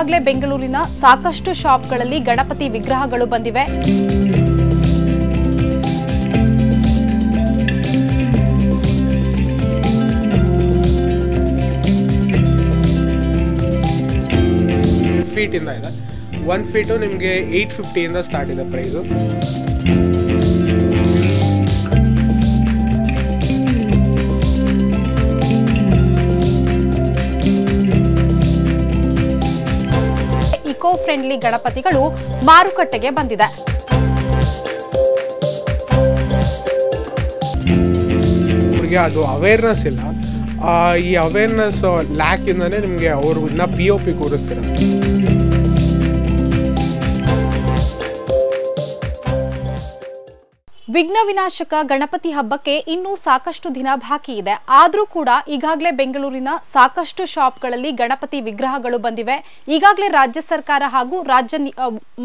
ಈಗಾಗಲೇ ಬೆಂಗಳೂರಿನ ಸಾಕಷ್ಟು ಶಾಪ್ಗಳಲ್ಲಿ ಗಣಪತಿ ವಿಗ್ರಹಗಳು ಬಂದಿವೆ ಫೀಟ್ ಇಂದ ಇದೆ ಒನ್ ಫೀಟು ನಿಮಗೆ ಏಯ್ಟ್ ಫಿಫ್ಟಿಯಿಂದ ಸ್ಟಾರ್ಟ್ ಇದೆ ಪ್ರೈಸು ಫ್ರೆಂಡ್ಲಿ ಗಣಪತಿಗಳು ಮಾರುಕಟ್ಟೆಗೆ ಬಂದಿದೆ ಅದು ಅವೇರ್ನೆಸ್ ಇಲ್ಲ ಈ ಅವೇರ್ನೆಸ್ ಲ್ಯಾಕಿಂದನೇ ನಿಮಗೆ ಅವರು ಇನ್ನ ಪಿ ಒ ಪಿ ವಿಘ್ನ ವಿನಾಶಕ ಗಣಪತಿ ಹಬ್ಬಕ್ಕೆ ಇನ್ನೂ ಸಾಕಷ್ಟು ದಿನ ಬಾಕಿ ಇದೆ ಆದರೂ ಕೂಡ ಈಗಾಗಲೇ ಬೆಂಗಳೂರಿನ ಸಾಕಷ್ಟು ಶಾಪ್ಗಳಲ್ಲಿ ಗಣಪತಿ ವಿಗ್ರಹಗಳು ಬಂದಿವೆ ಈಗಾಗಲೇ ರಾಜ್ಯ ಸರ್ಕಾರ ಹಾಗೂ ರಾಜ್ಯ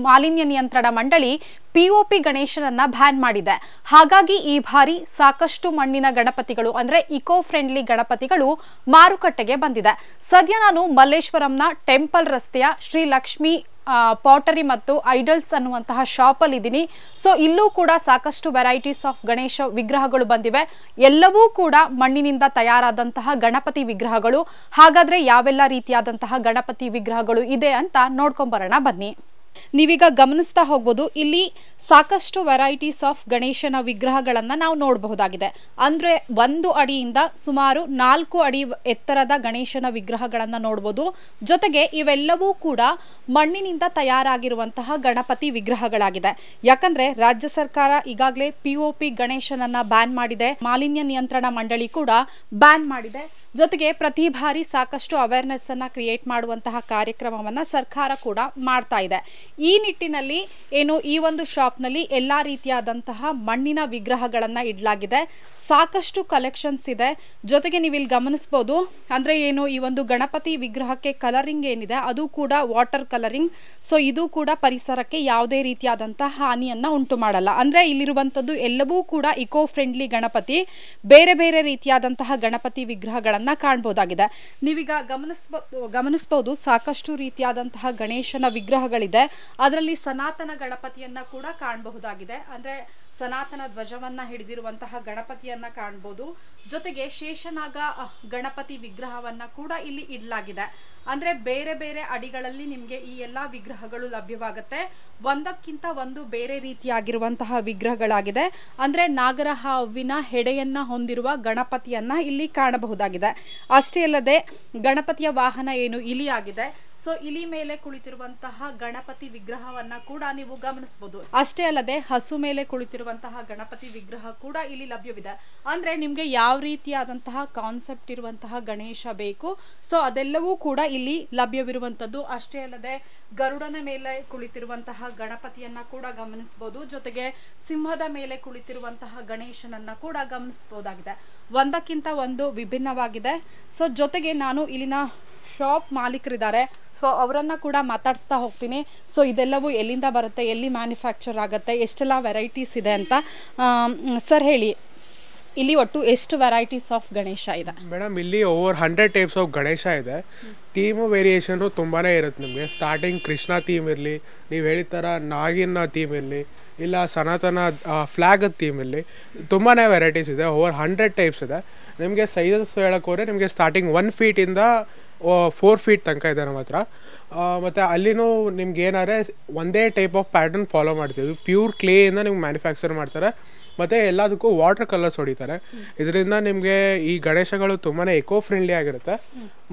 ಮಾಲಿನ್ಯ ನಿಯಂತ್ರಣ ಮಂಡಳಿ ಪಿಒಪಿ ಗಣೇಶನನ್ನ ಬ್ಯಾನ್ ಮಾಡಿದೆ ಹಾಗಾಗಿ ಈ ಬಾರಿ ಸಾಕಷ್ಟು ಮಣ್ಣಿನ ಗಣಪತಿಗಳು ಅಂದ್ರೆ ಇಕೋ ಫ್ರೆಂಡ್ಲಿ ಗಣಪತಿಗಳು ಮಾರುಕಟ್ಟೆಗೆ ಬಂದಿದೆ ಸದ್ಯ ನಾನು ಮಲ್ಲೇಶ್ವರಂನ ಟೆಂಪಲ್ ರಸ್ತೆಯ ಶ್ರೀ ಲಕ್ಷ್ಮೀ ಪಾಟರಿ ಮತ್ತು ಐಡಲ್ಸ್ ಅನ್ನುವಂತಹ ಶಾಪ್ ಅಲ್ಲಿ ಇದ್ದೀನಿ ಸೊ ಇಲ್ಲೂ ಕೂಡ ಸಾಕಷ್ಟು ವೆರೈಟೀಸ್ ಆಫ್ ಗಣೇಶ ವಿಗ್ರಹಗಳು ಬಂದಿವೆ ಎಲ್ಲವೂ ಕೂಡ ಮಣ್ಣಿನಿಂದ ತಯಾರಾದಂತಹ ಗಣಪತಿ ವಿಗ್ರಹಗಳು ಹಾಗಾದ್ರೆ ಯಾವೆಲ್ಲ ರೀತಿಯಾದಂತಹ ಗಣಪತಿ ವಿಗ್ರಹಗಳು ಇದೆ ಅಂತ ನೋಡ್ಕೊಂಬರೋಣ ಬನ್ನಿ ನೀವೀಗ ಗಮನಿಸ್ತಾ ಹೋಗ್ಬೋದು ಇಲ್ಲಿ ಸಾಕಷ್ಟು ವೆರೈಟೀಸ್ ಆಫ್ ಗಣೇಶನ ವಿಗ್ರಹಗಳನ್ನ ನಾವು ನೋಡಬಹುದಾಗಿದೆ ಅಂದ್ರೆ ಒಂದು ಅಡಿಯಿಂದ ಸುಮಾರು ನಾಲ್ಕು ಅಡಿ ಎತ್ತರದ ಗಣೇಶನ ವಿಗ್ರಹಗಳನ್ನ ನೋಡ್ಬೋದು ಜೊತೆಗೆ ಇವೆಲ್ಲವೂ ಕೂಡ ಮಣ್ಣಿನಿಂದ ತಯಾರಾಗಿರುವಂತಹ ಗಣಪತಿ ವಿಗ್ರಹಗಳಾಗಿದೆ ಯಾಕಂದ್ರೆ ರಾಜ್ಯ ಸರ್ಕಾರ ಈಗಾಗಲೇ ಪಿ ಗಣೇಶನನ್ನ ಬ್ಯಾನ್ ಮಾಡಿದೆ ಮಾಲಿನ್ಯ ನಿಯಂತ್ರಣ ಮಂಡಳಿ ಕೂಡ ಬ್ಯಾನ್ ಮಾಡಿದೆ ಜೊತೆಗೆ ಪ್ರತಿ ಬಾರಿ ಸಾಕಷ್ಟು ಅವೇರ್ನೆಸ್ ಅನ್ನ ಕ್ರಿಯೇಟ್ ಮಾಡುವಂತಹ ಕಾರ್ಯಕ್ರಮವನ್ನ ಸರ್ಕಾರ ಕೂಡ ಮಾಡ್ತಾ ಇದೆ ಈ ನಿಟ್ಟಿನಲ್ಲಿ ಏನು ಈ ಒಂದು ಶಾಪ್ನಲ್ಲಿ ಎಲ್ಲ ರೀತಿಯಾದಂತಹ ಮಣ್ಣಿನ ವಿಗ್ರಹಗಳನ್ನ ಇಡಲಾಗಿದೆ ಸಾಕಷ್ಟು ಕಲೆಕ್ಷನ್ಸ್ ಇದೆ ಜೊತೆಗೆ ನೀವು ಇಲ್ಲಿ ಗಮನಿಸಬಹುದು ಅಂದ್ರೆ ಏನು ಈ ಒಂದು ಗಣಪತಿ ವಿಗ್ರಹಕ್ಕೆ ಕಲರಿಂಗ್ ಏನಿದೆ ಅದು ಕೂಡ ವಾಟರ್ ಕಲರಿಂಗ್ ಸೊ ಇದು ಕೂಡ ಪರಿಸರಕ್ಕೆ ಯಾವುದೇ ರೀತಿಯಾದಂತಹ ಹಾನಿಯನ್ನ ಉಂಟು ಮಾಡಲ್ಲ ಅಂದ್ರೆ ಇಲ್ಲಿರುವಂತದ್ದು ಎಲ್ಲವೂ ಕೂಡ ಇಕೋ ಫ್ರೆಂಡ್ಲಿ ಗಣಪತಿ ಬೇರೆ ಬೇರೆ ರೀತಿಯಾದಂತಹ ಗಣಪತಿ ವಿಗ್ರಹಗಳನ್ನ ಗಣೇಶನನ್ನ ಕಾಣಬಹುದಾಗಿದೆ ನೀವೀಗ ಗಮನಿಸಬಹುದು ಗಮನಿಸಬಹುದು ಸಾಕಷ್ಟು ರೀತಿಯಾದಂತಹ ಗಣೇಶನ ವಿಗ್ರಹಗಳಿದೆ ಅದರಲ್ಲಿ ಸನಾತನ ಗಣಪತಿಯನ್ನ ಕೂಡ ಕಾಣಬಹುದಾಗಿದೆ ಅಂದ್ರೆ ಸನಾತನ ಧ್ವಜವನ್ನ ಹಿಡಿದಿರುವಂತಹ ಗಣಪತಿಯನ್ನ ಕಾಣ್ಬೋದು ಜೊತೆಗೆ ಶೇಷನಾಗ ಗಣಪತಿ ವಿಗ್ರಹವನ್ನ ಕೂಡ ಇಲ್ಲಿ ಇಡಲಾಗಿದೆ ಅಂದ್ರೆ ಬೇರೆ ಬೇರೆ ಅಡಿಗಳಲ್ಲಿ ನಿಮ್ಗೆ ಈ ಎಲ್ಲಾ ವಿಗ್ರಹಗಳು ಲಭ್ಯವಾಗುತ್ತೆ ಒಂದಕ್ಕಿಂತ ಒಂದು ಬೇರೆ ರೀತಿಯಾಗಿರುವಂತಹ ವಿಗ್ರಹಗಳಾಗಿದೆ ಅಂದ್ರೆ ನಾಗರ ಹಾವಿನ ಹೆಡೆಯನ್ನ ಹೊಂದಿರುವ ಗಣಪತಿಯನ್ನ ಇಲ್ಲಿ ಕಾಣಬಹುದಾಗಿದೆ ಅಷ್ಟೇ ಅಲ್ಲದೆ ಗಣಪತಿಯ ವಾಹನ ಏನು ಇಲಿಯಾಗಿದೆ ಸೊ ಇಲಿ ಮೇಲೆ ಕುಳಿತಿರುವಂತಹ ಗಣಪತಿ ವಿಗ್ರಹವನ್ನ ಕೂಡ ನೀವು ಗಮನಿಸಬಹುದು ಅಷ್ಟೇ ಅಲ್ಲದೆ ಹಸು ಮೇಲೆ ಕುಳಿತಿರುವಂತಹ ಗಣಪತಿ ವಿಗ್ರಹ ಕೂಡ ಇಲ್ಲಿ ಲಭ್ಯವಿದೆ ಅಂದ್ರೆ ನಿಮ್ಗೆ ಯಾವ ರೀತಿಯಾದಂತಹ ಕಾನ್ಸೆಪ್ಟ್ ಇರುವಂತಹ ಗಣೇಶ ಬೇಕು ಸೊ ಅದೆಲ್ಲವೂ ಕೂಡ ಇಲ್ಲಿ ಲಭ್ಯವಿರುವಂತದ್ದು ಅಷ್ಟೇ ಅಲ್ಲದೆ ಗರುಡನ ಮೇಲೆ ಕುಳಿತಿರುವಂತಹ ಗಣಪತಿಯನ್ನ ಕೂಡ ಗಮನಿಸಬಹುದು ಜೊತೆಗೆ ಸಿಂಹದ ಮೇಲೆ ಕುಳಿತಿರುವಂತಹ ಗಣೇಶನನ್ನ ಕೂಡ ಗಮನಿಸಬಹುದಾಗಿದೆ ಒಂದಕ್ಕಿಂತ ಒಂದು ವಿಭಿನ್ನವಾಗಿದೆ ಸೊ ಜೊತೆಗೆ ನಾನು ಇಲ್ಲಿನ ಶಾಪ್ ಮಾಲೀಕರಿದ್ದಾರೆ ಸೊ ಅವರನ್ನು ಕೂಡ ಮಾತಾಡಿಸ್ತಾ ಹೋಗ್ತೀನಿ ಸೊ ಇದೆಲ್ಲವೂ ಎಲ್ಲಿಂದ ಬರುತ್ತೆ ಎಲ್ಲಿ ಮ್ಯಾನುಫ್ಯಾಕ್ಚರ್ ಆಗುತ್ತೆ ಎಷ್ಟೆಲ್ಲ ವೆರೈಟೀಸ್ ಇದೆ ಅಂತ ಸರ್ ಹೇಳಿ ಇಲ್ಲಿ ಒಟ್ಟು ಎಷ್ಟು ವೆರೈಟೀಸ್ ಆಫ್ ಗಣೇಶ ಇದೆ ಮೇಡಮ್ ಇಲ್ಲಿ over hundred types of Ganesha ಇದೆ ಥೀಮು ವೇರಿಯೇಷನು ತುಂಬಾ ಇರುತ್ತೆ ನಿಮಗೆ ಸ್ಟಾರ್ಟಿಂಗ್ ಕೃಷ್ಣ ಥೀಮ್ ಇರಲಿ ನೀವು ಹೇಳಿದ ಥರ ನಾಗಿನ ಥೀಮ್ ಇರಲಿ ಇಲ್ಲ ಸನಾತನ ಫ್ಲ್ಯಾಗ್ ಥೀಮ್ ಇರಲಿ ತುಂಬಾ ವೆರೈಟೀಸ್ ಇದೆ ಓವರ್ ಹಂಡ್ರೆಡ್ ಟೈಪ್ಸ್ ಇದೆ ನಿಮಗೆ ಸೈಜಸ್ ಹೋದ್ರೆ ನಿಮಗೆ ಸ್ಟಾರ್ಟಿಂಗ್ ಒನ್ ಫೀಟಿಂದ ಫೋರ್ ಫೀಟ್ ತನಕ ಇದೆ ನಮ್ಮ ಹತ್ರ ಮತ್ತು ಅಲ್ಲಿನೂ ನಿಮ್ಗೆ ಏನಾದ್ರೆ ಒಂದೇ ಟೈಪ್ ಆಫ್ ಪ್ಯಾಟರ್ನ್ ಫಾಲೋ ಮಾಡ್ತೀವಿ ಪ್ಯೂರ್ ಕ್ಲೇಯಿಂದ ನಿಮ್ಗೆ ಮ್ಯಾನುಫ್ಯಾಕ್ಚರ್ ಮಾಡ್ತಾರೆ ಮತ್ತು ಎಲ್ಲದಕ್ಕೂ ವಾಟರ್ ಕಲರ್ಸ್ ಹೊಡಿತಾರೆ ಇದರಿಂದ ನಿಮಗೆ ಈ ಗಣೇಶಗಳು ತುಂಬಾ ಎಕೋ ಫ್ರೆಂಡ್ಲಿ ಆಗಿರುತ್ತೆ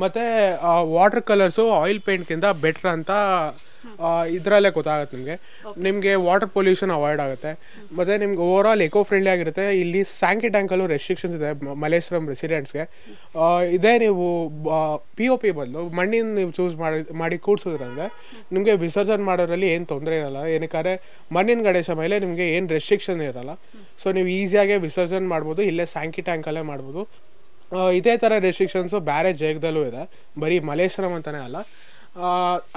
ಮತ್ತು ವಾಟರ್ ಕಲರ್ಸು ಆಯಿಲ್ ಪೇಂಟ್ಗಿಂತ ಬೆಟ್ರ್ ಅಂತ ಇದರಲ್ಲೇ ಗೊತ್ತಾಗುತ್ತೆ ನಿಮಗೆ ನಿಮಗೆ ವಾಟರ್ ಪೊಲ್ಯೂಷನ್ ಅವಾಯ್ಡ್ ಆಗುತ್ತೆ ಮತ್ತು ನಿಮ್ಗೆ ಓವರ್ ಆಲ್ ಎಕೋ ಫ್ರೆಂಡ್ಲಿ ಆಗಿರುತ್ತೆ ಇಲ್ಲಿ ಸ್ಯಾಂಕಿ ಟ್ಯಾಂಕಲ್ಲೂ ರೆಸ್ಟ್ರಿಕ್ಷನ್ಸ್ ಇದೆ ಮಲೇಶ್ವರಂ ರೆಸಿಡೆಂಟ್ಸ್ಗೆ ಇದೇ ನೀವು ಪಿ ಒ ಪಿ ಬದಲು ಮಣ್ಣಿನ ನೀವು ಚೂಸ್ ಮಾಡಿ ಮಾಡಿ ಕೂಡಿಸೋದ್ರಂದ್ರೆ ನಿಮಗೆ ವಿಸರ್ಜನ್ ಮಾಡೋದ್ರಲ್ಲಿ ಏನು ತೊಂದರೆ ಇರಲ್ಲ ಏನಕ್ಕಾದ್ರೆ ಮಣ್ಣಿನ ಗಣೇಶ ಮೇಲೆ ನಿಮಗೆ ಏನು ರೆಸ್ಟ್ರಿಕ್ಷನ್ ಇರಲ್ಲ ಸೊ ನೀವು ಈಸಿಯಾಗಿ ವಿಸರ್ಜನ್ ಮಾಡ್ಬೋದು ಇಲ್ಲೇ ಸ್ಯಾಂಕಿ ಟ್ಯಾಂಕಲ್ಲೇ ಮಾಡ್ಬೋದು ಇದೇ ಥರ ರೆಸ್ಟ್ರಿಕ್ಷನ್ಸು ಬೇರೆ ಜಾಗದಲ್ಲೂ ಇದೆ ಬರೀ ಮಲೇಶ್ವರಂ ಅಂತಲೇ ಅಲ್ಲ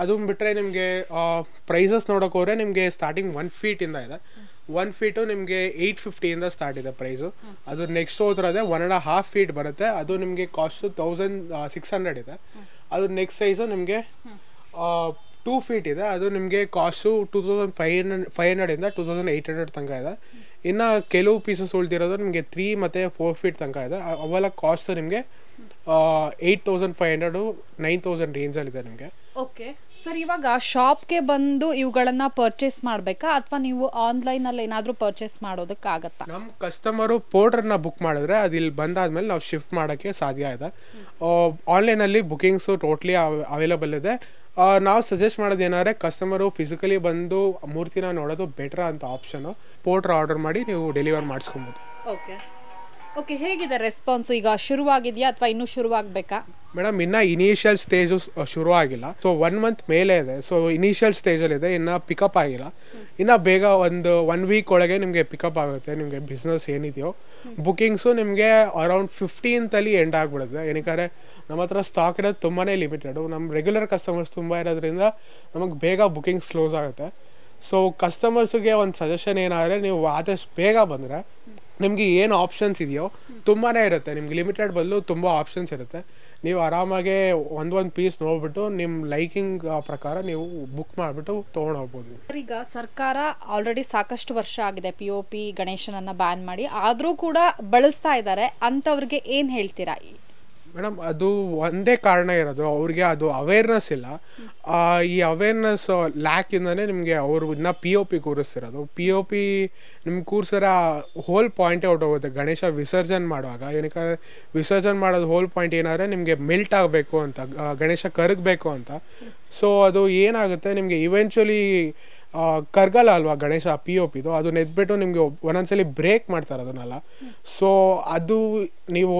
ಅದನ್ನ ಬಿಟ್ಟರೆ ನಿಮಗೆ ಪ್ರೈಸಸ್ ನೋಡೋಕೆ ಹೋದ್ರೆ ನಿಮಗೆ ಸ್ಟಾರ್ಟಿಂಗ್ ಒನ್ ಫೀಟಿಂದ ಇದೆ ಒನ್ ಫೀಟು ನಿಮಗೆ ಏಯ್ಟ್ ಫಿಫ್ಟಿಯಿಂದ ಸ್ಟಾರ್ಟ್ ಇದೆ ಪ್ರೈಸು ಅದು ನೆಕ್ಸ್ಟ್ ಹೋದ್ರೆ ಒನ್ ಆ್ಯಂಡ್ ಹಾಫ್ ಫೀಟ್ ಬರುತ್ತೆ ಅದು ನಿಮಗೆ ಕಾಸ್ಟು ತೌಸಂಡ್ ಸಿಕ್ಸ್ ಹಂಡ್ರೆಡ್ ಇದೆ ಅದು ನೆಕ್ಸ್ಟ್ ಸೈಜು ನಿಮಗೆ ಟೂ ಫೀಟ್ ಇದೆ ಅದು ನಿಮಗೆ cost two thousand five hundred five ಹಂಡ್ರೆಡಿಂದ ಟೂ ತೌಸಂಡ್ ಏಯ್ಟ್ ಹಂಡ್ರೆಡ್ ತನಕ ಇದೆ ಇನ್ನು ಕೆಲವು ಪೀಸಸ್ ಉಳಿದಿರೋದು ನಿಮಗೆ ತ್ರೀ ಮತ್ತು ಫೋರ್ ಫೀಟ್ ತನಕ ಇದೆ ಅವೆಲ್ಲ ಕಾಸ್ಟು ನಿಮಗೆ eight thousand five hundred nine thousand ರೇಂಜಲ್ಲಿದೆ ನಿಮಗೆ ಓಕೆ ಸರ್ ಇವಾಗ ಶಾಪ್ಗೆ ಬಂದು ಇವುಗಳನ್ನ ಪರ್ಚೇಸ್ ಮಾಡಬೇಕಾ ಅಥವಾ ನೀವು ಅಲ್ಲಿ ಏನಾದರೂ ಪರ್ಚೇಸ್ ಮಾಡೋದಕ್ಕಾಗತ್ತಾ ನಮ್ಮ ಕಸ್ಟಮರು ಪೋರ್ಟ್ರನ್ನ ಬುಕ್ ಮಾಡಿದ್ರೆ ಅದು ಇಲ್ಲಿ ಬಂದಾದ್ಮೇಲೆ ನಾವು ಶಿಫ್ಟ್ ಮಾಡೋಕ್ಕೆ ಸಾಧ್ಯ ಇದೆ ಆನ್ಲೈನಲ್ಲಿ ಬುಕಿಂಗ್ಸು ಟೋಟ್ಲಿ ಅವೈಲೇಬಲ್ ಇದೆ ನಾವು ಸಜೆಸ್ಟ್ ಮಾಡೋದು ಏನಾದ್ರೆ ಕಸ್ಟಮರು ಫಿಸಿಕಲಿ ಬಂದು ಮೂರ್ತಿನ ನೋಡೋದು ಬೆಟರ್ ಅಂತ ಆಪ್ಷನ್ ಪೋರ್ಟ್ರ್ ಆರ್ಡರ್ ಮಾಡಿ ನೀವು ಡೆಲಿವರ್ ಮಾಡಿಸ್ಕೊಬೋದು ಓಕೆ ಓಕೆ ಹೇಗಿದೆ ರೆಸ್ಪಾನ್ಸ್ ಈಗ ಶುರುವಾಗಿದೆಯಾ ಅಥವಾ ಇನ್ನೂ ಶುರುವಾಗಬೇಕಾ ಮೇಡಮ್ ಇನ್ನ ಇನಿಷಿಯಲ್ ಸ್ಟೇಜು ಶುರು ಆಗಿಲ್ಲ ಸೊ ಒನ್ ಮಂತ್ ಮೇಲೆ ಇದೆ ಸೊ ಇನಿಷಿಯಲ್ ಅಲ್ಲಿ ಇದೆ ಇನ್ನ ಪಿಕಪ್ ಆಗಿಲ್ಲ ಇನ್ನ ಬೇಗ ಒಂದು ಒನ್ ವೀಕ್ ಒಳಗೆ ನಿಮಗೆ ಪಿಕಪ್ ಆಗುತ್ತೆ ನಿಮಗೆ ಬಿಸ್ನೆಸ್ ಏನಿದೆಯೋ ಬುಕಿಂಗ್ಸ್ ನಿಮಗೆ ಅರೌಂಡ್ ಅಲ್ಲಿ ಎಂಡ್ ಆಗ್ಬಿಡುತ್ತೆ ಏನಕ್ಕೆ ನಮ್ಮ ಹತ್ರ ಸ್ಟಾಕ್ ಇರೋದು ತುಂಬಾ ಲಿಮಿಟೆಡು ನಮ್ಮ ರೆಗ್ಯುಲರ್ ಕಸ್ಟಮರ್ಸ್ ತುಂಬ ಇರೋದ್ರಿಂದ ನಮಗೆ ಬೇಗ ಬುಕಿಂಗ್ಸ್ ಕ್ಲೋಸ್ ಆಗುತ್ತೆ ಸೊ ಕಸ್ಟಮರ್ಸ್ಗೆ ಒಂದು ಸಜೆಷನ್ ಏನಾದರೆ ನೀವು ಆದಷ್ಟು ಬೇಗ ಬಂದರೆ ನಿಮಗೆ ಏನು ಆಪ್ಷನ್ಸ್ ಇದೆಯೋ ತುಂಬಾ ಇರುತ್ತೆ ನಿಮ್ಗೆ ಲಿಮಿಟೆಡ್ ಬದಲು ತುಂಬ ಆಪ್ಷನ್ಸ್ ಇರುತ್ತೆ ನೀವು ಆರಾಮಾಗೆ ಒಂದು ಪೀಸ್ ನೋಡ್ಬಿಟ್ಟು ನಿಮ್ಮ ಲೈಕಿಂಗ್ ಪ್ರಕಾರ ನೀವು ಬುಕ್ ಮಾಡಿಬಿಟ್ಟು ತೊಗೊಂಡು ಹೋಗ್ಬೋದು ಈಗ ಸರ್ಕಾರ ಆಲ್ರೆಡಿ ಸಾಕಷ್ಟು ವರ್ಷ ಆಗಿದೆ ಪಿ ಒ ಪಿ ಗಣೇಶನನ್ನು ಬ್ಯಾನ್ ಮಾಡಿ ಆದರೂ ಕೂಡ ಬಳಸ್ತಾ ಇದ್ದಾರೆ ಅಂಥವ್ರಿಗೆ ಏನು ಹೇಳ್ತೀರಾ ಮೇಡಮ್ ಅದು ಒಂದೇ ಕಾರಣ ಇರೋದು ಅವ್ರಿಗೆ ಅದು ಅವೇರ್ನೆಸ್ ಇಲ್ಲ ಈ ಅವೇರ್ನೆಸ್ ಇಂದನೇ ನಿಮಗೆ ಅವರು ಇನ್ನೂ ಪಿ ಒ ಪಿ ಕೂರಿಸ್ತಿರೋದು ಪಿ ಒ ಪಿ ನಿಮ್ಗೆ ಕೂರಿಸಿದ್ರೆ ಹೋಲ್ ಪಾಯಿಂಟೇ ಹೋಗುತ್ತೆ ಗಣೇಶ ವಿಸರ್ಜನೆ ಮಾಡುವಾಗ ಏನಕ್ಕೆ ವಿಸರ್ಜನ್ ಮಾಡೋದು ಹೋಲ್ ಪಾಯಿಂಟ್ ಏನಾದರೆ ನಿಮಗೆ ಮೆಲ್ಟ್ ಆಗಬೇಕು ಅಂತ ಗಣೇಶ ಕರಗಬೇಕು ಅಂತ ಸೊ ಅದು ಏನಾಗುತ್ತೆ ನಿಮಗೆ ಇವೆಂಚುಲಿ ಕರ್ಗಲ್ಲ ಅಲ್ವಾ ಗಣೇಶ ಪಿ ಒ ಪಿದು ಅದು ನೆದ್ಬಿಟ್ಟು ನಿಮಗೆ ಒಂದೊಂದ್ಸಲಿ ಬ್ರೇಕ್ ಮಾಡ್ತಾರೆ ಅದನ್ನೆಲ್ಲ ಸೊ ಅದು ನೀವು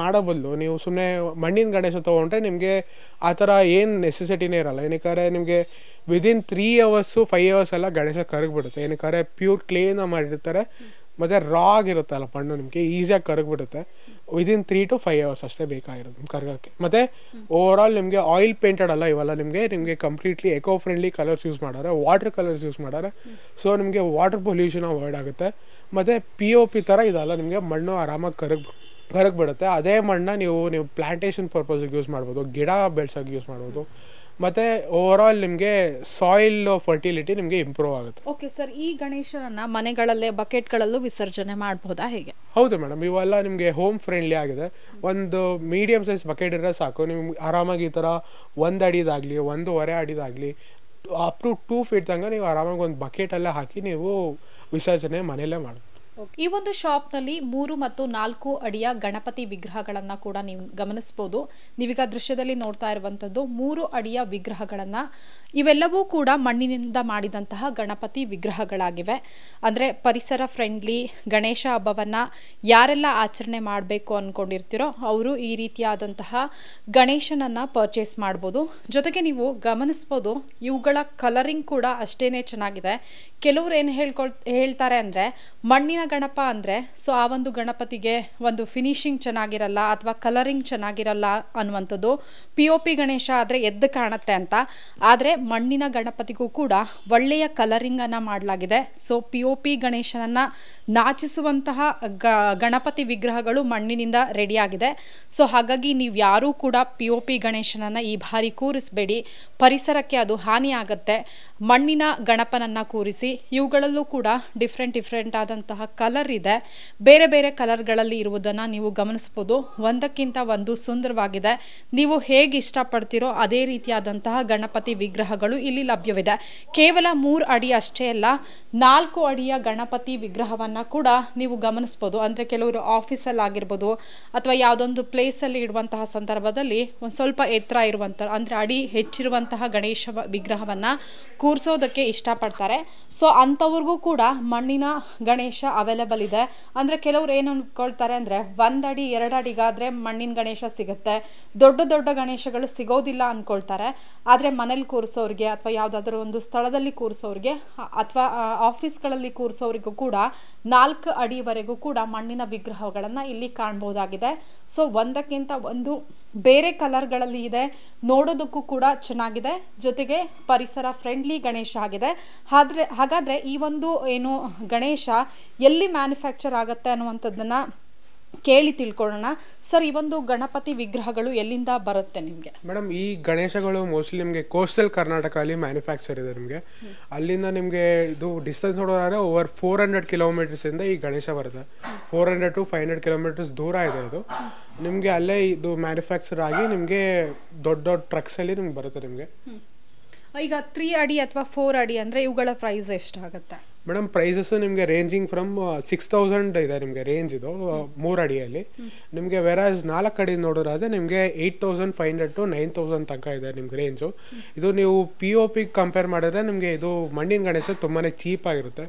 ಮಾಡೋ ಬದಲು ನೀವು ಸುಮ್ಮನೆ ಮಣ್ಣಿನ ಗಣೇಶ ತೊಗೊಂಡ್ರೆ ನಿಮಗೆ ಆ ಥರ ಏನು ನೆಸೆಸಿಟಿನೇ ಇರಲ್ಲ ಏನಕ್ಕಾರೆ ನಿಮಗೆ within three hours five hours ಎಲ್ಲ ಗಣೇಶ ಕರಗಿಬಿಡುತ್ತೆ ಏನಕ್ಕಾರೆ ಪ್ಯೂರ್ ಕ್ಲೀನಾಗಿ ಮಾಡಿರ್ತಾರೆ ಮತ್ತು ರಾ ಆಗಿರುತ್ತಲ್ಲ ಪಣ್ಣು ನಿಮಗೆ ಈಸಿಯಾಗಿ ಕರಗಿಬಿಡುತ್ತೆ within three to five hours ಅಷ್ಟೇ ಬೇಕಾಗಿರೋದು ನಿಮ್ಗೆ ಕರ್ಗಕ್ಕೆ ಮತ್ತೆ ಓವರ್ ಆಲ್ ನಿಮಗೆ ಆಯಿಲ್ ಪೇಂಟೆಡ್ ಅಲ್ಲ ಇವೆಲ್ಲ ನಿಮಗೆ ನಿಮಗೆ completely eco friendly colours use ಮಾಡೋರೆ ವಾಟರ್ ಕಲರ್ಸ್ ಯೂಸ್ ಮಾಡಾರೆ ಸೊ ನಿಮಗೆ ವಾಟರ್ ಪೊಲ್ಯೂಷನ್ ಅವಾಯ್ಡ್ ಆಗುತ್ತೆ ಮತ್ತು ಪಿ ಒ ಪಿ ಥರ ಇದಲ್ಲ ನಿಮಗೆ ಮಣ್ಣು ಆರಾಮಾಗಿ ಕರಗ ಕರಗ್ಬಿಡುತ್ತೆ ಅದೇ ಮಣ್ಣು ನೀವು ನೀವು ಪ್ಲಾಂಟೇಶನ್ ಪರ್ಪಸ್ಗೆ ಯೂಸ್ ಮಾಡ್ಬೋದು ಗಿಡ ಬೆಳ್ಸೋಕ್ಕೆ ಯೂಸ್ ಮಾಡ್ಬೋದು ಮತ್ತೆ ಓವರ್ ಆಲ್ ನಿಮಗೆ ಸಾಯಿಲ್ ಫರ್ಟಿಲಿಟಿ ನಿಮಗೆ ಇಂಪ್ರೂವ್ ಆಗುತ್ತೆ ಓಕೆ ಸರ್ ಈ ಗಣೇಶನನ್ನ ಮನೆಗಳಲ್ಲೇ ಬಕೆಟ್ಗಳಲ್ಲೂ ವಿಸರ್ಜನೆ ಮಾಡಬಹುದಾ ಹೇಗೆ ಹೌದು ಮೇಡಮ್ ಇವೆಲ್ಲ ನಿಮಗೆ ಹೋಮ್ ಫ್ರೆಂಡ್ಲಿ ಆಗಿದೆ ಒಂದು ಮೀಡಿಯಂ ಸೈಜ್ ಬಕೆಟ್ ಇರೋ ಸಾಕು ನಿಮ್ಗೆ ಆರಾಮಾಗಿ ಈ ಥರ ಒಂದು ಅಡಿದಾಗಲಿ ಒಂದೂವರೆ ಅಡಿದಾಗಲಿ ಅಪ್ ಟು ಟೂ ಫೀಟ್ ತಂಗ ನೀವು ಆರಾಮಾಗಿ ಒಂದು ಬಕೆಟಲ್ಲೇ ಹಾಕಿ ನೀವು ವಿಸರ್ಜನೆ ಮನೆಯಲ್ಲೇ ಮಾಡಿ ಈ ಒಂದು ಶಾಪ್ ನಲ್ಲಿ ಮೂರು ಮತ್ತು ನಾಲ್ಕು ಅಡಿಯ ಗಣಪತಿ ವಿಗ್ರಹಗಳನ್ನ ಕೂಡ ನೀವು ಗಮನಿಸಬಹುದು ನೀವೀಗ ದೃಶ್ಯದಲ್ಲಿ ನೋಡ್ತಾ ಇರುವಂತದ್ದು ಮೂರು ಅಡಿಯ ವಿಗ್ರಹಗಳನ್ನ ಇವೆಲ್ಲವೂ ಕೂಡ ಮಣ್ಣಿನಿಂದ ಮಾಡಿದಂತಹ ಗಣಪತಿ ವಿಗ್ರಹಗಳಾಗಿವೆ ಅಂದ್ರೆ ಪರಿಸರ ಫ್ರೆಂಡ್ಲಿ ಗಣೇಶ ಹಬ್ಬವನ್ನ ಯಾರೆಲ್ಲ ಆಚರಣೆ ಮಾಡಬೇಕು ಅನ್ಕೊಂಡಿರ್ತೀರೋ ಅವರು ಈ ರೀತಿಯಾದಂತಹ ಗಣೇಶನನ್ನ ಪರ್ಚೇಸ್ ಮಾಡಬಹುದು ಜೊತೆಗೆ ನೀವು ಗಮನಿಸ್ಬೋದು ಇವುಗಳ ಕಲರಿಂಗ್ ಕೂಡ ಅಷ್ಟೇನೆ ಚೆನ್ನಾಗಿದೆ ಕೆಲವರು ಏನು ಹೇಳ್ಕೊಳ್ ಹೇಳ್ತಾರೆ ಅಂದ್ರೆ ಮಣ್ಣಿನ ಗಣಪ ಅಂದರೆ ಸೊ ಆ ಒಂದು ಗಣಪತಿಗೆ ಒಂದು ಫಿನಿಶಿಂಗ್ ಚೆನ್ನಾಗಿರಲ್ಲ ಅಥವಾ ಕಲರಿಂಗ್ ಚೆನ್ನಾಗಿರಲ್ಲ ಅನ್ನುವಂಥದ್ದು ಪಿ ಒ ಪಿ ಗಣೇಶ ಆದರೆ ಎದ್ದು ಕಾಣುತ್ತೆ ಅಂತ ಆದರೆ ಮಣ್ಣಿನ ಗಣಪತಿಗೂ ಕೂಡ ಒಳ್ಳೆಯ ಕಲರಿಂಗನ್ನು ಮಾಡಲಾಗಿದೆ ಸೊ ಪಿ ಒ ಪಿ ಗಣೇಶನನ್ನು ನಾಚಿಸುವಂತಹ ಗ ಗಣಪತಿ ವಿಗ್ರಹಗಳು ಮಣ್ಣಿನಿಂದ ರೆಡಿಯಾಗಿದೆ ಸೊ ಹಾಗಾಗಿ ನೀವು ಯಾರೂ ಕೂಡ ಪಿ ಒ ಪಿ ಗಣೇಶನನ್ನು ಈ ಬಾರಿ ಕೂರಿಸಬೇಡಿ ಪರಿಸರಕ್ಕೆ ಅದು ಹಾನಿಯಾಗುತ್ತೆ ಮಣ್ಣಿನ ಗಣಪನನ್ನು ಕೂರಿಸಿ ಇವುಗಳಲ್ಲೂ ಕೂಡ ಡಿಫ್ರೆಂಟ್ ಡಿಫ್ರೆಂಟ್ ಆದಂತಹ ಕಲರ್ ಇದೆ ಬೇರೆ ಬೇರೆ ಕಲರ್ಗಳಲ್ಲಿ ಇರುವುದನ್ನು ನೀವು ಗಮನಿಸ್ಬೋದು ಒಂದಕ್ಕಿಂತ ಒಂದು ಸುಂದರವಾಗಿದೆ ನೀವು ಹೇಗೆ ಇಷ್ಟಪಡ್ತೀರೋ ಅದೇ ರೀತಿಯಾದಂತಹ ಗಣಪತಿ ವಿಗ್ರಹಗಳು ಇಲ್ಲಿ ಲಭ್ಯವಿದೆ ಕೇವಲ ಮೂರು ಅಡಿ ಅಷ್ಟೇ ಅಲ್ಲ ನಾಲ್ಕು ಅಡಿಯ ಗಣಪತಿ ವಿಗ್ರಹವನ್ನು ಕೂಡ ನೀವು ಗಮನಿಸ್ಬೋದು ಅಂದರೆ ಕೆಲವರು ಆಫೀಸಲ್ಲಿ ಆಗಿರ್ಬೋದು ಅಥವಾ ಯಾವುದೊಂದು ಪ್ಲೇಸಲ್ಲಿ ಇಡುವಂತಹ ಸಂದರ್ಭದಲ್ಲಿ ಒಂದು ಸ್ವಲ್ಪ ಎತ್ತರ ಇರುವಂಥ ಅಂದರೆ ಅಡಿ ಹೆಚ್ಚಿರುವಂತಹ ಗಣೇಶ ವಿಗ್ರಹವನ್ನು ಕೂರಿಸೋದಕ್ಕೆ ಇಷ್ಟಪಡ್ತಾರೆ ಸೊ ಅಂಥವ್ರಿಗೂ ಕೂಡ ಮಣ್ಣಿನ ಗಣೇಶ ಅವೈಲೇಬಲ್ ಇದೆ ಅಂದರೆ ಕೆಲವ್ರು ಏನು ಅಂದ್ಕೊಳ್ತಾರೆ ಅಂದರೆ ಒಂದಡಿ ಅಡಿ ಎರಡು ಅಡಿಗಾದರೆ ಮಣ್ಣಿನ ಗಣೇಶ ಸಿಗುತ್ತೆ ದೊಡ್ಡ ದೊಡ್ಡ ಗಣೇಶಗಳು ಸಿಗೋದಿಲ್ಲ ಅಂದ್ಕೊಳ್ತಾರೆ ಆದರೆ ಮನೇಲಿ ಕೂರಿಸೋರಿಗೆ ಅಥವಾ ಯಾವುದಾದ್ರೂ ಒಂದು ಸ್ಥಳದಲ್ಲಿ ಕೂರಿಸೋರಿಗೆ ಅಥವಾ ಆಫೀಸ್ಗಳಲ್ಲಿ ಕೂರಿಸೋರಿಗೂ ಕೂಡ ನಾಲ್ಕು ಅಡಿವರೆಗೂ ಕೂಡ ಮಣ್ಣಿನ ವಿಗ್ರಹಗಳನ್ನು ಇಲ್ಲಿ ಕಾಣ್ಬೋದಾಗಿದೆ ಸೊ ಒಂದಕ್ಕಿಂತ ಒಂದು ಬೇರೆ ಕಲರ್ಗಳಲ್ಲಿ ಇದೆ ನೋಡೋದಕ್ಕೂ ಕೂಡ ಚೆನ್ನಾಗಿದೆ ಜೊತೆಗೆ ಪರಿಸರ ಫ್ರೆಂಡ್ಲಿ ಗಣೇಶ ಆಗಿದೆ ಆದರೆ ಹಾಗಾದರೆ ಈ ಒಂದು ಏನು ಗಣೇಶ ಎಲ್ಲಿ ಮ್ಯಾನುಫ್ಯಾಕ್ಚರ್ ಆಗುತ್ತೆ ಅನ್ನುವಂಥದ್ದನ್ನು ಕೇಳಿ ತಿಳ್ಕೊಳ್ಳೋಣ ಸರ್ ಈ ಒಂದು ಗಣಪತಿ ವಿಗ್ರಹಗಳು ಎಲ್ಲಿಂದ ಬರುತ್ತೆ ನಿಮಗೆ ಮೇಡಮ್ ಈ ಗಣೇಶಗಳು ಮೋಸ್ಟ್ಲಿ ನಿಮಗೆ ಕೋಸ್ಟಲ್ ಕರ್ನಾಟಕ ಅಲ್ಲಿ ಮ್ಯಾನುಫ್ಯಾಕ್ಚರ್ ಇದೆ ನಿಮಗೆ ಅಲ್ಲಿಂದ ನಿಮಗೆ ಇದು ಡಿಸ್ಟೆನ್ಸ್ ನೋಡೋದಾದ್ರೆ ಓವರ್ ಫೋರ್ ಹಂಡ್ರೆಡ್ ಕಿಲೋಮೀಟರ್ಸ್ ಇಂದ ಈ ಗಣೇಶ ಬರುತ್ತೆ four hundred to five hundred kilometres ದೂರ ಇದೆ ಇದು ನಿಮಗೆ ಅಲ್ಲೇ ಇದು ಮ್ಯಾನುಫ್ಯಾಕ್ಚರ್ ಆಗಿ ನಿಮಗೆ ದೊಡ್ಡ ದೊಡ್ಡ ಟ್ರಕ್ಸ್ ಅಲ್ಲಿ ನಿಮ್ಗೆ ಬರುತ್ತೆ ನಿಮಗೆ ಈಗ ತ್ರೀ ಅಡಿ ಅಥವಾ ಫೋರ್ ಅಡಿ ಅಂದರೆ ಇವುಗಳ ಪ್ರೈಸ್ ಎಷ್ಟಾಗುತ್ತೆ ಮೇಡಮ್ ಪ್ರೈಸಸ್ ನಿಮಗೆ ರೇಂಜಿಂಗ್ ಫ್ರಮ್ ಸಿಕ್ಸ್ ತೌಸಂಡ್ ಇದೆ ನಿಮಗೆ ರೇಂಜ್ ಇದು uh, ಮೂರು ಅಡಿಯಲ್ಲಿ ನಿಮಗೆ ವೆರಾಸ್ ನಾಲ್ಕು ಅಡಿ ನೋಡೋದಾದ್ರೆ ನಿಮಗೆ eight thousand five hundred to nine thousand ತನಕ ಇದೆ ನಿಮ್ಗೆ ರೇಂಜು ಇದು ನೀವು ಪಿ ಒ ಪಿಗೆ ಕಂಪೇರ್ ಮಾಡಿದ್ರೆ ನಿಮಗೆ ಇದು ಮಣ್ಣಿನ ಗಣೇಶ ತುಂಬಾ ಚೀಪ್ ಆಗಿರುತ್ತೆ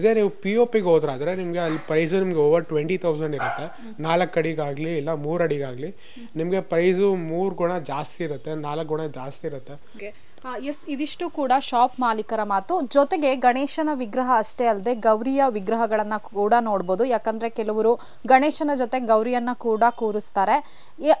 ಇದೇ ನೀವು ಪಿ ಒ ಪಿಗೆ ಹೋದ್ರಾದರೆ ನಿಮಗೆ ಅಲ್ಲಿ ಪ್ರೈಸು ನಿಮಗೆ ಓವರ್ ಟ್ವೆಂಟಿ ತೌಸಂಡ್ ಇರುತ್ತೆ ನಾಲ್ಕು ಅಡಿಗಾಗಲಿ ಇಲ್ಲ ಮೂರು ಅಡಿಗಾಗಲಿ ನಿಮಗೆ ಪ್ರೈಸು ಮೂರು ಗುಣ ಜಾಸ್ತಿ ಇರುತ್ತೆ ನಾಲ್ಕು ಗುಣ ಜಾಸ್ತಿ ಇರುತ್ತೆ ಎಸ್ ಇದಿಷ್ಟು ಕೂಡ ಶಾಪ್ ಮಾಲೀಕರ ಮಾತು ಜೊತೆಗೆ ಗಣೇಶನ ವಿಗ್ರಹ ಅಷ್ಟೇ ಅಲ್ಲದೆ ಗೌರಿಯ ವಿಗ್ರಹಗಳನ್ನು ಕೂಡ ನೋಡ್ಬೋದು ಯಾಕಂದ್ರೆ ಕೆಲವರು ಗಣೇಶನ ಜೊತೆ ಗೌರಿಯನ್ನ ಕೂಡ ಕೂರಿಸ್ತಾರೆ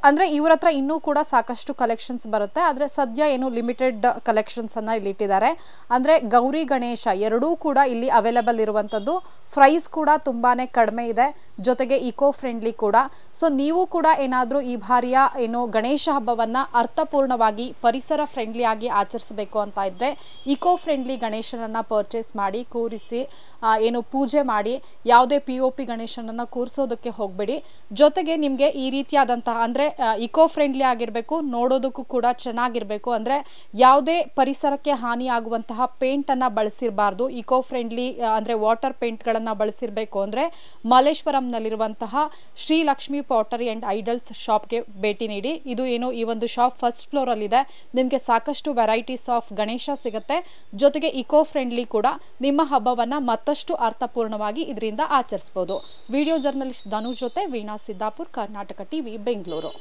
ಅಂದ್ರೆ ಇವ್ರ ಹತ್ರ ಇನ್ನೂ ಕೂಡ ಸಾಕಷ್ಟು ಕಲೆಕ್ಷನ್ಸ್ ಬರುತ್ತೆ ಆದ್ರೆ ಸದ್ಯ ಏನು ಲಿಮಿಟೆಡ್ ಅನ್ನ ಇಲ್ಲಿ ಇಟ್ಟಿದ್ದಾರೆ ಅಂದ್ರೆ ಗೌರಿ ಗಣೇಶ ಎರಡೂ ಕೂಡ ಇಲ್ಲಿ ಅವೈಲೇಬಲ್ ಇರುವಂತದ್ದು ಪ್ರೈಸ್ ಕೂಡ ತುಂಬಾನೇ ಕಡಿಮೆ ಇದೆ ಜೊತೆಗೆ ಇಕೋ ಫ್ರೆಂಡ್ಲಿ ಕೂಡ ಸೊ ನೀವು ಕೂಡ ಏನಾದರೂ ಈ ಬಾರಿಯ ಏನು ಗಣೇಶ ಹಬ್ಬವನ್ನು ಅರ್ಥಪೂರ್ಣವಾಗಿ ಪರಿಸರ ಫ್ರೆಂಡ್ಲಿ ಆಗಿ ಆಚರಿಸಬೇಕು ಅಂತ ಇದ್ದರೆ ಇಕೋ ಫ್ರೆಂಡ್ಲಿ ಗಣೇಶನನ್ನು ಪರ್ಚೇಸ್ ಮಾಡಿ ಕೂರಿಸಿ ಏನು ಪೂಜೆ ಮಾಡಿ ಯಾವುದೇ ಪಿ ಒ ಪಿ ಗಣೇಶನನ್ನು ಕೂರಿಸೋದಕ್ಕೆ ಹೋಗಬೇಡಿ ಜೊತೆಗೆ ನಿಮಗೆ ಈ ರೀತಿಯಾದಂತಹ ಅಂದರೆ ಇಕೋ ಫ್ರೆಂಡ್ಲಿ ಆಗಿರಬೇಕು ನೋಡೋದಕ್ಕೂ ಕೂಡ ಚೆನ್ನಾಗಿರಬೇಕು ಅಂದರೆ ಯಾವುದೇ ಪರಿಸರಕ್ಕೆ ಹಾನಿಯಾಗುವಂತಹ ಪೇಂಟನ್ನು ಬಳಸಿರಬಾರ್ದು ಇಕೋ ಫ್ರೆಂಡ್ಲಿ ಅಂದರೆ ವಾಟರ್ ಪೇಂಟ್ಗಳನ್ನು ಬಳಸಿರಬೇಕು ಅಂದರೆ ಮಲ್ಲೇಶ್ವರಂ ನಲ್ಲಿರುವಂತಹ ಶ್ರೀಲಕ್ಷ್ಮಿ ಪಾಟರಿ ಅಂಡ್ ಐಡಲ್ಸ್ ಶಾಪ್ಗೆ ಭೇಟಿ ನೀಡಿ ಇದು ಏನು ಈ ಒಂದು ಶಾಪ್ ಫಸ್ಟ್ ಫ್ಲೋರ್ ಅಲ್ಲಿ ಇದೆ ನಿಮಗೆ ಸಾಕಷ್ಟು ವೆರೈಟೀಸ್ ಆಫ್ ಗಣೇಶ ಸಿಗುತ್ತೆ ಜೊತೆಗೆ ಇಕೋ ಫ್ರೆಂಡ್ಲಿ ಕೂಡ ನಿಮ್ಮ ಹಬ್ಬವನ್ನ ಮತ್ತಷ್ಟು ಅರ್ಥಪೂರ್ಣವಾಗಿ ಇದರಿಂದ ಆಚರಿಸಬಹುದು ವಿಡಿಯೋ ಜರ್ನಲಿಸ್ಟ್ ಧನು ಜೊತೆ ವೀಣಾ ಸಿದ್ದಾಪುರ್ ಕರ್ನಾಟಕ ಟಿವಿ ಬೆಂಗಳೂರು